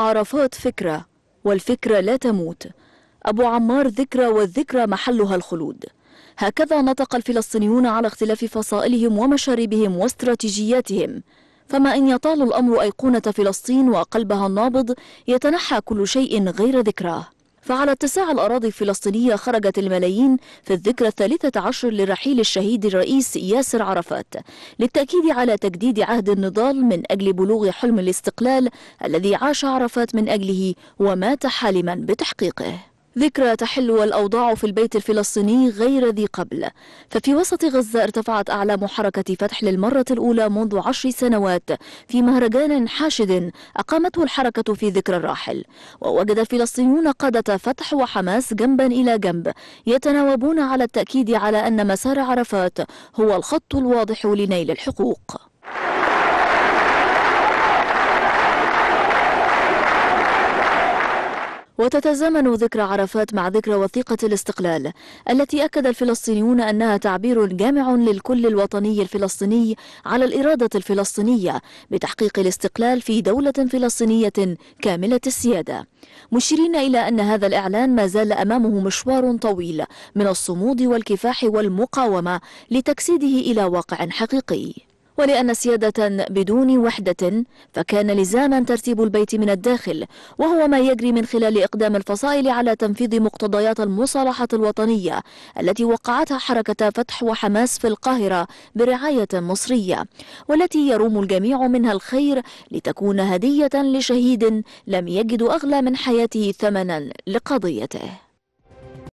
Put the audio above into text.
عرفات فكرة والفكرة لا تموت أبو عمار ذكرى والذكرى محلها الخلود هكذا نطق الفلسطينيون على اختلاف فصائلهم ومشاربهم واستراتيجياتهم فما إن يطال الأمر أيقونة فلسطين وقلبها النابض يتنحى كل شيء غير ذكراه فعلى اتساع الأراضي الفلسطينية خرجت الملايين في الذكرى الثالثة عشر لرحيل الشهيد الرئيس ياسر عرفات للتأكيد على تجديد عهد النضال من أجل بلوغ حلم الاستقلال الذي عاش عرفات من أجله ومات حالما بتحقيقه ذكرى تحل والأوضاع في البيت الفلسطيني غير ذي قبل ففي وسط غزة ارتفعت أعلام حركة فتح للمرة الأولى منذ عشر سنوات في مهرجان حاشد أقامته الحركة في ذكرى الراحل ووجد الفلسطينيون قادة فتح وحماس جنبا إلى جنب يتناوبون على التأكيد على أن مسار عرفات هو الخط الواضح لنيل الحقوق وتتزامن ذكرى عرفات مع ذكرى وثيقة الاستقلال التي أكد الفلسطينيون أنها تعبير جامع للكل الوطني الفلسطيني على الإرادة الفلسطينية بتحقيق الاستقلال في دولة فلسطينية كاملة السيادة مشيرين إلى أن هذا الإعلان ما زال أمامه مشوار طويل من الصمود والكفاح والمقاومة لتجسيده إلى واقع حقيقي ولأن سيادة بدون وحدة فكان لزاما ترتيب البيت من الداخل وهو ما يجري من خلال إقدام الفصائل على تنفيذ مقتضيات المصالحة الوطنية التي وقعتها حركة فتح وحماس في القاهرة برعاية مصرية والتي يروم الجميع منها الخير لتكون هدية لشهيد لم يجد أغلى من حياته ثمنا لقضيته